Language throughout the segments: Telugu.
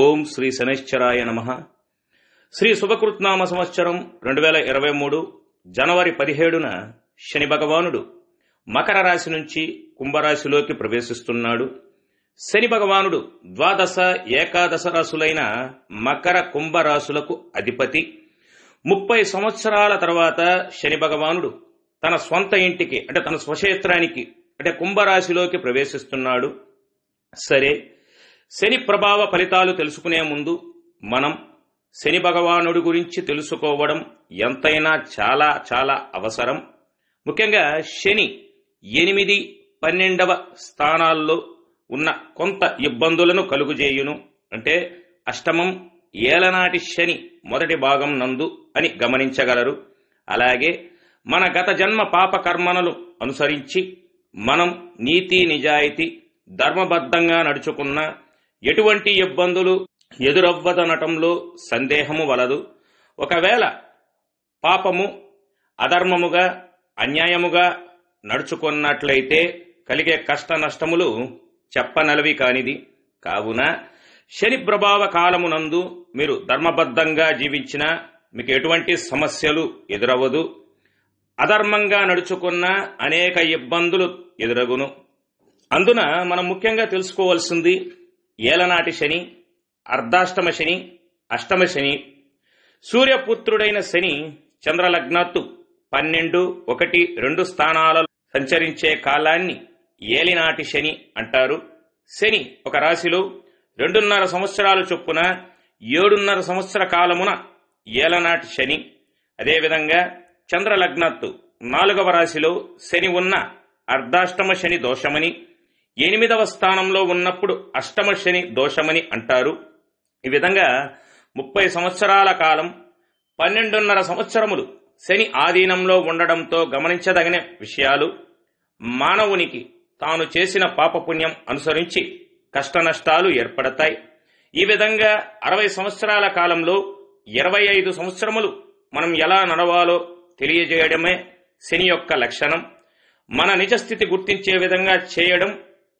ఓం శ్రీ శనేశ్వరాయ నమ శ్రీ శుభకృత్నామ సంవత్సరం రెండు వేల ఇరవై మూడు జనవరి పదిహేడున శని భగవానుడు మకర రాశి నుంచి కుంభరాశిలోకి ప్రవేశిస్తున్నాడు శని భగవానుడు ద్వాదశ ఏకాదశ రాశులైన మకర కుంభరాశులకు అధిపతి ముప్పై సంవత్సరాల తర్వాత శని భగవానుడు తన స్వంత ఇంటికి అంటే తన స్వక్షేత్రానికి అంటే కుంభరాశిలోకి ప్రవేశిస్తున్నాడు సరే శని ప్రభావ ఫలితాలు తెలుసుకునే ముందు మనం శని భగవానుడి గురించి తెలుసుకోవడం ఎంతైనా చాలా చాలా అవసరం ముఖ్యంగా శని ఎనిమిది పన్నెండవ స్థానాల్లో ఉన్న కొంత ఇబ్బందులను కలుగుజేయును అంటే అష్టమం ఏలనాటి శని మొదటి భాగం నందు అని గమనించగలరు అలాగే మన గత జన్మ పాప కర్మలను అనుసరించి మనం నీతి నిజాయితీ ధర్మబద్ధంగా నడుచుకున్న ఎటువంటి ఇబ్బందులు ఎదురవ్వదనటంలో సందేహము వలదు ఒకవేళ పాపము అధర్మముగా అన్యాయముగా నడుచుకున్నట్లయితే కలిగే కష్ట నష్టములు చెప్పనలవి కానిది కావున శని ప్రభావ కాలమునందు మీరు ధర్మబద్ధంగా జీవించినా మీకు ఎటువంటి సమస్యలు ఎదురవ్వదు అధర్మంగా నడుచుకున్న అనేక ఇబ్బందులు ఎదురగును అందున మనం ముఖ్యంగా తెలుసుకోవాల్సింది ఏలనాటి శని అర్ధాష్టమ శని అష్టమ శని సూర్యపుత్రుడైన శని చంద్రలగ్నాత్తు పన్నెండు ఒకటి రెండు స్థానాలలో సంచరించే కాలాన్ని ఏలినాటి శని అంటారు శని ఒక రాశిలో రెండున్నర సంవత్సరాల చొప్పున ఏడున్నర సంవత్సర కాలమున ఏలనాటి శని అదేవిధంగా చంద్రలగ్నత్తు నాలుగవ రాశిలో శని ఉన్న అర్ధాష్టమ శని దోషమని ఎనిమిదవ స్థానంలో ఉన్నప్పుడు అష్టమ శని దోషమని అంటారు ఈ విధంగా ముప్పై సంవత్సరాల కాలం పన్నెండున్నర సంవత్సరములు శని ఆధీనంలో ఉండడంతో గమనించదగిన విషయాలు మానవునికి తాను చేసిన పాపపుణ్యం అనుసరించి కష్టనష్టాలు ఏర్పడతాయి ఈ విధంగా అరవై సంవత్సరాల కాలంలో ఇరవై ఐదు సంవత్సరములు మనం ఎలా నడవాలో తెలియజేయడమే శని యొక్క లక్షణం మన నిజస్థితి గుర్తించే విధంగా చేయడం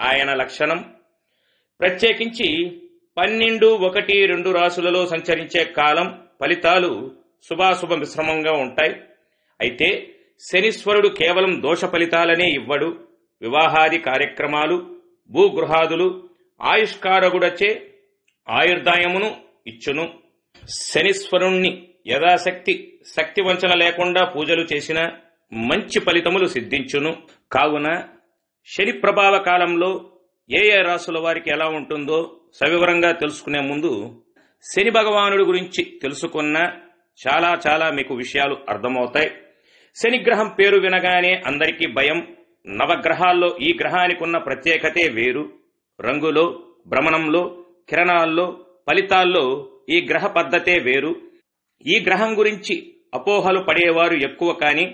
ఆయన లక్షణం ప్రత్యేకించి పన్నెండు ఒకటి రెండు రాసులలో సంచరించే కాలం ఫలితాలు శుభాశుభ మిశ్రమంగా ఉంటాయి అయితే శనిశ్వరుడు కేవలం దోష ఫలితాలనే ఇవ్వడు వివాహాది కార్యక్రమాలు భూగృహాదులు ఆయుష్కారకుడచే ఆయుర్దాయమును ఇచ్చును శనిశ్వరుణ్ణి యథాశక్తి శక్తి వంచన లేకుండా పూజలు చేసిన మంచి ఫలితములు సిద్ధించును కావున శని ప్రభావ కాలంలో ఏ ఏ రాసుల వారికి ఎలా ఉంటుందో సవివరంగా తెలుసుకునే ముందు శని భగవానుడి గురించి తెలుసుకున్న చాలా చాలా మీకు విషయాలు అర్థమవుతాయి శనిగ్రహం పేరు వినగానే అందరికీ భయం నవగ్రహాల్లో ఈ గ్రహానికి ఉన్న ప్రత్యేకతే వేరు రంగులో భ్రమణంలో కిరణాల్లో ఫలితాల్లో ఈ గ్రహ పద్ధతే వేరు ఈ గ్రహం గురించి అపోహలు పడేవారు ఎక్కువ కానీ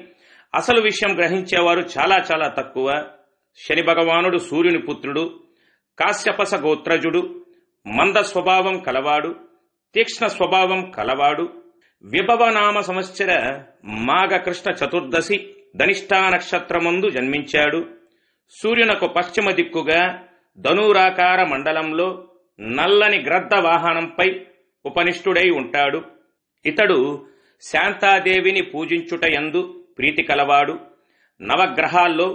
అసలు విషయం గ్రహించేవారు చాలా చాలా తక్కువ శని భగవానుడు సూర్యుని పుత్రుడు కాశ్యపస గోత్రజుడు మంద స్వభావం కలవాడు తీక్ష్ణ స్వభావం కలవాడు విభవనామ సంవత్సర మాఘకృష్ణ చతుర్దశి ధనిష్టా నక్షత్రమందు జన్మించాడు సూర్యునకు పశ్చిమ దిక్కుగా ధనూరాకార మండలంలో నల్లని గ్రద్ద వాహనంపై ఉపనిష్ఠుడై ఉంటాడు ఇతడు శాంతాదేవిని పూజించుటయందు ప్రీతి కలవాడు నవగ్రహాల్లో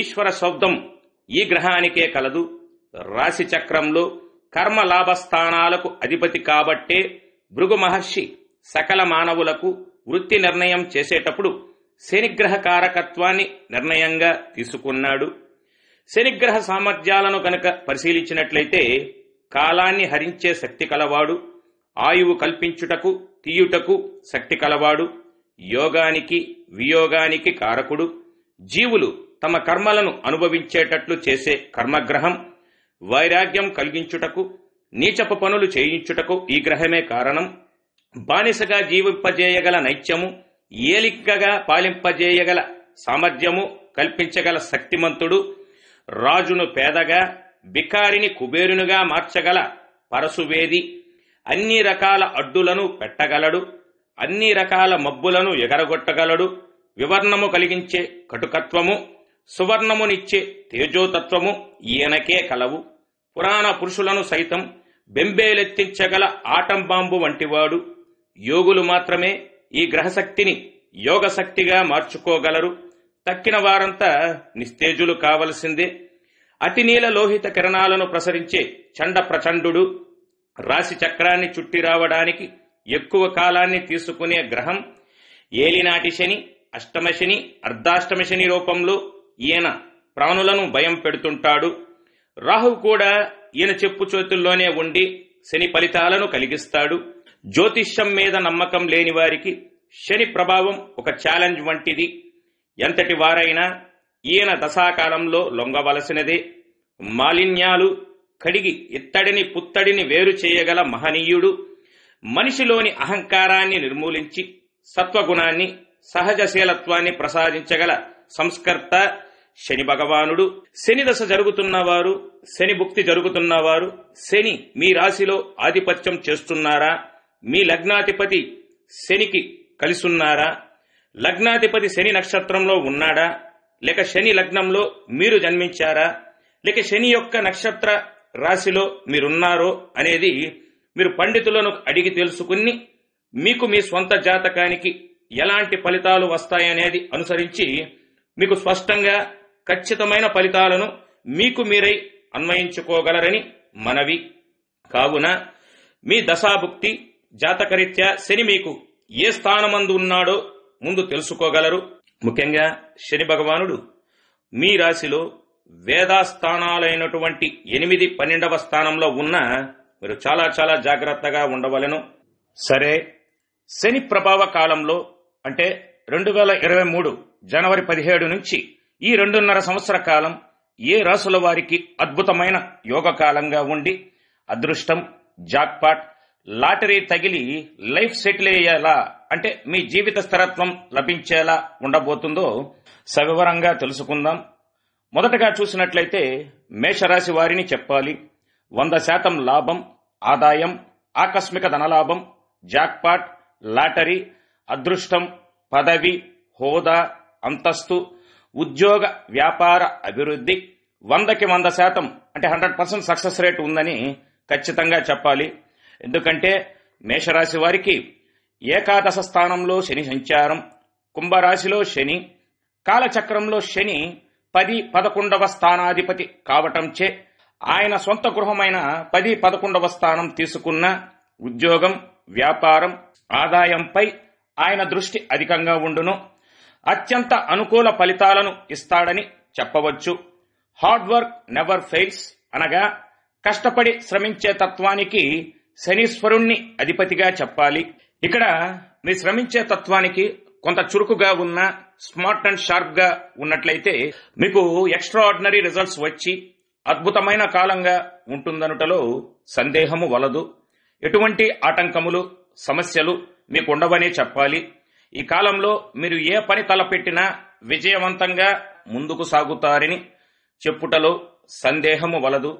ఈశ్వర శబ్దం ఈ గ్రహానికే కలదు రాశి చక్రంలో కర్మ లాభస్థానాలకు అధిపతి కాబట్టే భృగు మహర్షి సకల మానవులకు వృత్తి నిర్ణయం చేసేటప్పుడు శనిగ్రహ కారకత్వాన్ని నిర్ణయంగా తీసుకున్నాడు శనిగ్రహ సామర్థ్యాలను గనక పరిశీలించినట్లయితే కాలాన్ని హరించే శక్తి కలవాడు ఆయువు కల్పించుటకు తీయుటకు శక్తి కలవాడు యోగానికి వియోగానికి కారకుడు జీవులు తమ కర్మలను అనుభవించేటట్లు చేసే కర్మగ్రహం వైరాగ్యం కలిగించుటకు నీచపు పనులు చేయించుటకు ఈ గ్రహమే కారణం బానిసగా జీవింపజేయగల నైత్యము ఏలికగా పాలింపజేయగల సామర్థ్యము కల్పించగల శక్తిమంతుడు రాజును పేదగా బికారిని కుబేరునుగా మార్చగల పరసువేది అన్ని రకాల అడ్డులను పెట్టగలడు అన్ని రకాల మబ్బులను ఎగరగొట్టగలడు వివర్ణము కలిగించే కటుకత్వము సువర్ణమునిచ్చే తేజోతత్వము ఈయనకే కలవు పురాణ పురుషులను సైతం బెంబేలెత్తించగల ఆటంబాంబు వంటివాడు యోగులు మాత్రమే ఈ గ్రహశక్తిని యోగశక్తిగా మార్చుకోగలరు తక్కిన వారంతా నిస్తేజులు కావలసిందే అతినీల లోహిత కిరణాలను ప్రసరించే చండ ప్రచండు రాశి చక్రాన్ని చుట్టి రావడానికి ఎక్కువ కాలాన్ని తీసుకునే గ్రహం ఏలినాటి శని అష్టమ శని అర్ధాష్టమ శని రూపంలో ఈయన ప్రాణులను భయం పెడుతుంటాడు రాహు కూడా ఈయన చెప్పు చేతుల్లోనే ఉండి శని ఫలితాలను కలిగిస్తాడు జ్యోతిష్యం మీద నమ్మకం లేని వారికి శని ప్రభావం ఒక ఛాలెంజ్ వంటిది ఎంతటి వారైనా ఈయన దశాకాలంలో లొంగవలసినదే మాలిన్యాలు కడిగి ఇత్తడిని పుత్తడిని వేరు చేయగల మహనీయుడు మనిషిలోని అహంకారాన్ని నిర్మూలించి సత్వగుణాన్ని సహజశీలత్వాన్ని ప్రసాదించగల సంస్కర్త శని భగవానుడు శని దశ జరుగుతున్నవారు శని భుక్తి జరుగుతున్నవారు శని మీ రాశిలో ఆధిపత్యం చేస్తున్నారా మీ లగ్నాధిపతి శనికి కలిసున్నారా లగ్నాధిపతి శని నక్షత్రంలో ఉన్నాడా లేక శని లగ్నంలో మీరు జన్మించారా లేక శని యొక్క నక్షత్ర రాశిలో మీరున్నారో అనేది మీరు పండితులను అడిగి తెలుసుకుని మీకు మీ స్వంత జాతకానికి ఎలాంటి ఫలితాలు వస్తాయనేది అనుసరించి మీకు స్పష్టంగా ఖచ్చితమైన ఫలితాలను మీకు మీరై అన్వయించుకోగలరని మనవి కావున మీ దశాభుక్తి జాతకరీత్యా శని మీకు ఏ స్థానమందు ఉన్నాడో ముందు తెలుసుకోగలరు ముఖ్యంగా శని భగవానుడు మీ రాశిలో వేదాస్థానాలైనటువంటి ఎనిమిది పన్నెండవ స్థానంలో ఉన్న మీరు చాలా చాలా జాగ్రత్తగా ఉండవలను సరే శని ప్రభావ కాలంలో అంటే రెండు వేల ఇరవై మూడు జనవరి పదిహేడు నుంచి ఈ రెండున్నర సంవత్సర కాలం ఏ రాసుల వారికి అద్భుతమైన యోగ కాలంగా ఉండి అదృష్టం జాక్పాట్ లాటరీ తగిలి లైఫ్ సెటిల్ అయ్యేలా అంటే మీ జీవిత స్థిరత్వం లభించేలా ఉండబోతుందో సవివరంగా తెలుసుకుందాం మొదటగా చూసినట్లయితే మేషరాశి వారిని చెప్పాలి వంద శాతం లాభం ఆదాయం ఆకస్మిక ధనలాభం జాక్పాట్ లాటరీ అదృష్టం పదవి హోదా అంతస్తు ఉద్యోగ వ్యాపార అభివృద్ధి వందకి వంద శాతం అంటే హండ్రెడ్ పర్సెంట్ సక్సెస్ రేట్ ఉందని ఖచ్చితంగా చెప్పాలి ఎందుకంటే మేషరాశి వారికి ఏకాదశ స్థానంలో శని సంచారం కుంభరాశిలో శని కాలచక్రంలో శని పది పదకొండవ స్థానాధిపతి కావటంచే ఆయన సొంత గృహమైన పది పదకొండవ స్థానం తీసుకున్న ఉద్యోగం వ్యాపారం ఆదాయంపై ఆయన దృష్టి అధికంగా ఉండును అత్యంత అనుకూల ఫలితాలను ఇస్తాడని చెప్పవచ్చు హార్డ్ వర్క్ నెవర్ ఫెయిల్స్ అనగా కష్టపడి శ్రమించే తత్వానికి శనీశ్వరుణ్ణి అధిపతిగా చెప్పాలి ఇక్కడ మీ శ్రమించే తత్వానికి కొంత చురుకుగా ఉన్న స్మార్ట్ అండ్ షార్ప్ గా ఉన్నట్లయితే మీకు ఎక్స్ట్రాఆర్డినరీ రిజల్ట్స్ వచ్చి అద్భుతమైన కాలంగా ఉంటుందనుటలో సందేహము వలదు ఎటువంటి ఆటంకములు సమస్యలు మీకుండవనే చెప్పాలి ఈ కాలంలో మీరు ఏ పని తలపెట్టినా విజయవంతంగా ముందుకు సాగుతారని చెప్పుటలో సందేహము వలదు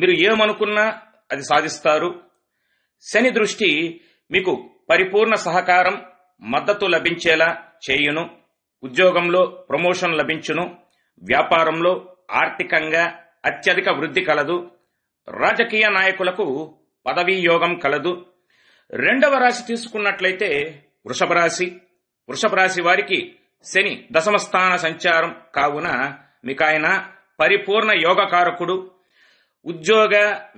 మీరు ఏమనుకున్నా అది సాధిస్తారు శని దృష్టి మీకు పరిపూర్ణ సహకారం మద్దతు లభించేలా చేయును ఉద్యోగంలో ప్రమోషన్ లభించును వ్యాపారంలో ఆర్థికంగా అత్యధిక వృద్ధి కలదు రాజకీయ నాయకులకు పదవీ యోగం కలదు రెండవ రాశి తీసుకున్నట్లయితే వృషభ రాశి వృషభ రాశి వారికి శని దశమస్థాన సంచారం కావున మీకు ఆయన పరిపూర్ణ యోగకారకుడు ఉద్యోగ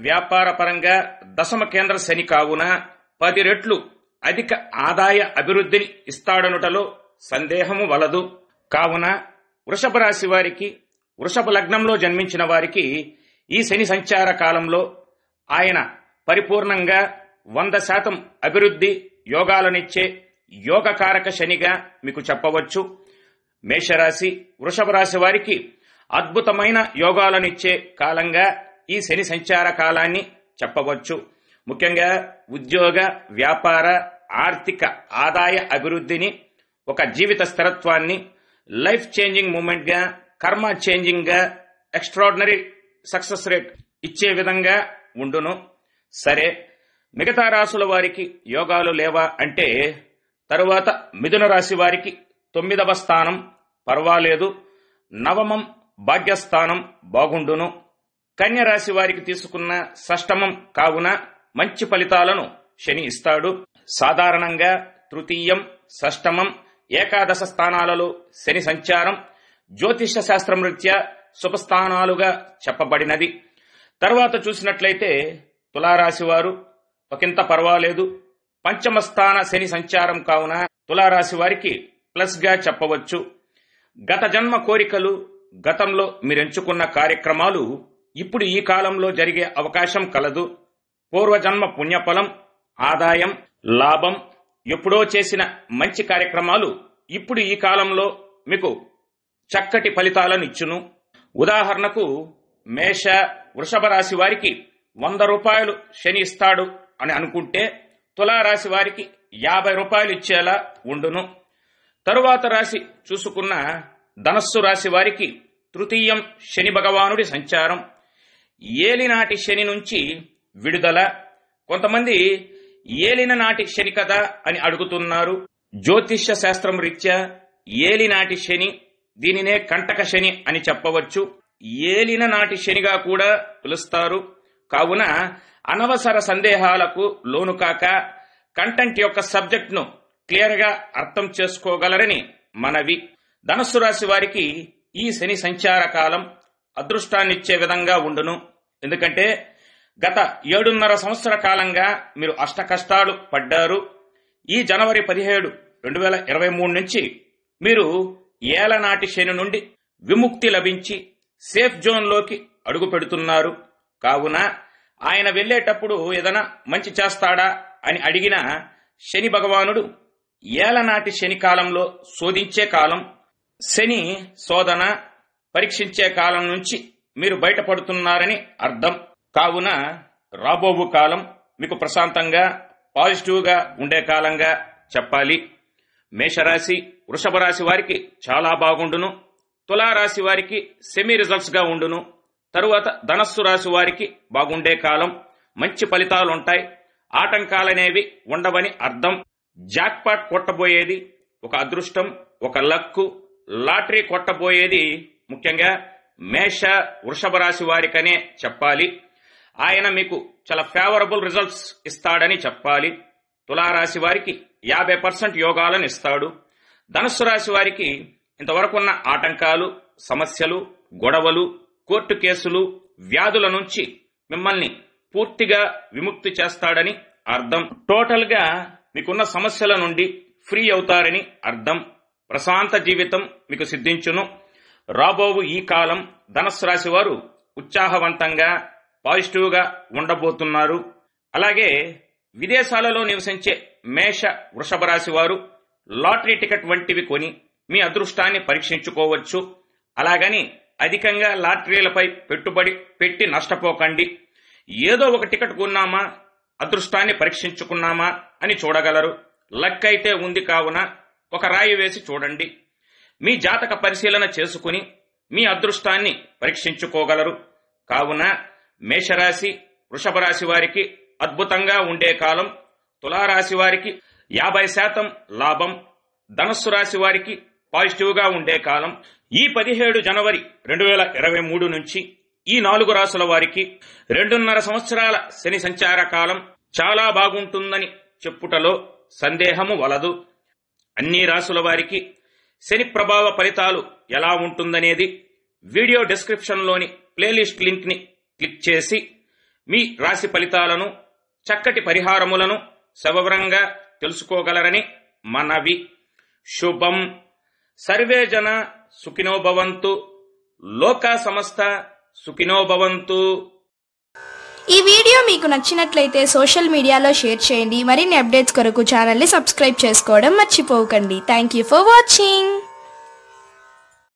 వ్యాపార పరంగా దశమ కేంద్ర శని కావున పది రెట్లు అధిక ఆదాయ అభివృద్ధిని ఇస్తాడనుటలో సందేహము వలదు కావున వృషభ రాశి వారికి వృషభ లగ్నంలో జన్మించిన వారికి ఈ శని సంచార కాలంలో ఆయన పరిపూర్ణంగా వంద శాతం అభివృద్ధి యోగాలనిచ్చే యోగకారక శనిగా మీకు చెప్పవచ్చు మేషరాశి వృషభ రాశి వారికి అద్భుతమైన యోగాలనిచ్చే కాలంగా ఈ శని సంచార కాలాన్ని చెప్పవచ్చు ముఖ్యంగా ఉద్యోగ వ్యాపార ఆర్థిక ఆదాయ అభివృద్ధిని ఒక జీవిత స్థిరత్వాన్ని లైఫ్ చేంజింగ్ మూమెంట్గా కర్మ చేంజింగ్గా ఎక్స్ట్రాడినరీ సక్సెస్ రేట్ ఇచ్చే విధంగా ఉండును సరే మిగతా రాసుల వారికి యోగాలు లేవా అంటే తరువాత మిథున రాశి వారికి తొమ్మిదవ స్థానం పర్వాలేదు నవమం భాగ్యస్థానం బాగుండును కన్యరాశి వారికి తీసుకున్న షష్టమం కావున మంచి ఫలితాలను శని ఇస్తాడు సాధారణంగా తృతీయం షష్టమం ఏకాదశ స్థానాలలో శని సంచారం జ్యోతిష శాస్త్రం రీత్యా శుభస్థానాలుగా చెప్పబడినది తర్వాత చూసినట్లయితే తులారాశి వారు ఒకంత పర్వాలేదు పంచమ స్థాన శని సంచారం కావున తులారాశి వారికి ప్లస్గా చెప్పవచ్చు గత జన్మ కోరికలు గతంలో మీరెంచుకున్న కార్యక్రమాలు ఇప్పుడు ఈ కాలంలో జరిగే అవకాశం కలదు పూర్వజన్మ పుణ్యఫలం ఆదాయం లాభం ఎప్పుడో చేసిన మంచి కార్యక్రమాలు ఇప్పుడు ఈ కాలంలో మీకు చక్కటి ఫలితాలను ఇచ్చును ఉదాహరణకు మేష వృషభ రాశి వారికి వంద రూపాయలు శని ఇస్తాడు అని అనుకుంటే తులారాశి వారికి యాభై రూపాయలు ఇచ్చేలా ఉండును తరువాత రాశి చూసుకున్న ధనస్సు రాశి వారికి తృతీయం శని భగవానుడి సంచారం ఏలినాటి శని నుంచి విడుదల కొంతమంది ఏలిన నాటి శని కథ అని అడుగుతున్నారు జ్యోతిష్య శాస్త్రం రీత్యా ఏలినాటి శని దీనినే కంటక శని అని చెప్పవచ్చు ఏలిన నాటి శనిగా కూడా పిలుస్తారు కావున అనవసర సందేహాలకు లోను కాక కంటెంట్ యొక్క సబ్జెక్ట్ను క్లియర్గా అర్థం చేసుకోగలరని మనవి ధనస్సు రాశి వారికి ఈ శని సంచార కాలం అదృష్టాన్నిచ్చే విధంగా ఉండును ఎందుకంటే గత ఏడున్నర సంవత్సర కాలంగా మీరు అష్ట కష్టాలు పడ్డారు ఈ జనవరి పదిహేడు రెండు వేల ఇరవై మూడు నుంచి మీరు ఏలనాటి శని నుండి విముక్తి లభించి సేఫ్ జోన్లోకి అడుగు పెడుతున్నారు కావున ఆయన వెళ్ళేటప్పుడు ఏదైనా మంచి చేస్తాడా అని అడిగిన శని భగవానుడు ఏలనాటి శని కాలంలో శోధించే కాలం శని శోధన పరీక్షించే కాలం నుంచి మీరు బయటపడుతున్నారని అర్థం కావున రాబోవు కాలం మీకు ప్రశాంతంగా పాజిటివ్గా ఉండే కాలంగా చెప్పాలి మేషరాశి వృషభ రాశి వారికి చాలా బాగుండును తులారాశి వారికి సెమీ రిజల్ట్స్గా ఉండును తరువాత ధనస్సు రాశి వారికి బాగుండే కాలం మంచి ఫలితాలుంటాయి ఆటంకాలనేవి ఉండవని అర్థం జాక్పాట్ కొట్టబోయేది ఒక అదృష్టం ఒక లక్కు లాటరీ కొట్టబోయేది ముఖ్యంగా మేష వృషభ రాశి వారికనే చెప్పాలి ఆయన మీకు చాలా ఫేవరబుల్ రిజల్ట్స్ ఇస్తాడని చెప్పాలి తులారాశి వారికి యాభై పర్సెంట్ యోగాలను ఇస్తాడు ధనుస్సు రాశి వారికి ఇంతవరకున్న ఆటంకాలు సమస్యలు గొడవలు కోర్టు కేసులు వ్యాధుల నుంచి మిమ్మల్ని పూర్తిగా విముక్తి చేస్తాడని అర్థం టోటల్గా మీకున్న సమస్యల నుండి ఫ్రీ అవుతారని అర్థం ప్రశాంత జీవితం మీకు సిద్ధించును రాబోవు ఈ కాలం ధనస్సు రాశి వారు ఉత్సాహవంతంగా పాజిటివ్గా ఉండబోతున్నారు అలాగే విదేశాలలో నివసించే మేష వృషభ రాశి వారు లాటరీ టికెట్ వంటివి కొని మీ అదృష్టాన్ని పరీక్షించుకోవచ్చు అలాగని అధికంగా లాటరీలపై పెట్టుబడి పెట్టి నష్టపోకండి ఏదో ఒక టికెట్ కొన్నామా అదృష్టాన్ని పరీక్షించుకున్నామా అని చూడగలరు లక్ అయితే ఉంది కావున ఒక రాయి వేసి చూడండి మీ జాతక పరిశీలన చేసుకుని మీ అదృష్టాన్ని పరీక్షించుకోగలరు కావున మేషరాశి వృషభ రాశి వారికి అద్భుతంగా ఉండే కాలం తులారాశి వారికి యాభై శాతం లాభం ధనస్సు రాశి వారికి పాజిటివ్గా ఉండే కాలం ఈ పదిహేడు జనవరి రెండు వేల ఇరవై మూడు నుంచి ఈ నాలుగు రాసుల వారికి రెండున్నర సంవత్సరాల శని సంచార కాలం చాలా బాగుంటుందని చెప్పుటలో సందేహము వలదు అన్ని రాసుల వారికి శని ప్రభావ ఫలితాలు ఎలా ఉంటుందనేది వీడియో డిస్క్రిప్షన్లోని ప్లేలిస్ట్ ని క్లిక్ చేసి మీ రాశి ఫలితాలను చక్కటి పరిహారములను సవివరంగా తెలుసుకోగలరని మనవి శుభం సర్వేజన సుఖినో భవంతు లోక సమస్త సుఖినో భవంతు ఈ వీడియో మీకు నచ్చినట్లయితే సోషల్ మీడియాలో షేర్ చేయండి మరిన్ని అప్డేట్స్ కొరకు ఛానల్ని సబ్స్క్రైబ్ చేసుకోవడం మర్చిపోకండి థ్యాంక్ యూ ఫర్ వాచింగ్